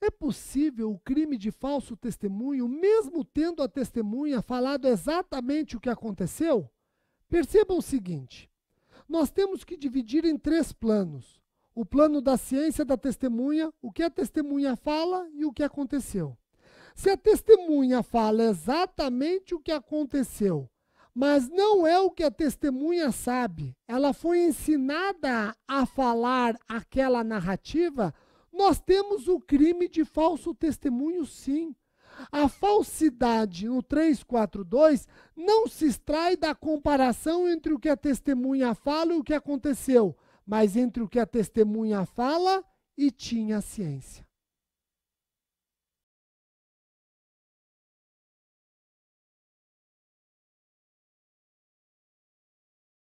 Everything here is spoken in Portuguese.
É possível o crime de falso testemunho, mesmo tendo a testemunha falado exatamente o que aconteceu? Percebam o seguinte: nós temos que dividir em três planos: o plano da ciência da testemunha, o que a testemunha fala e o que aconteceu. Se a testemunha fala exatamente o que aconteceu, mas não é o que a testemunha sabe, ela foi ensinada a falar aquela narrativa nós temos o crime de falso testemunho, sim. A falsidade no 342 não se extrai da comparação entre o que a testemunha fala e o que aconteceu, mas entre o que a testemunha fala e tinha ciência.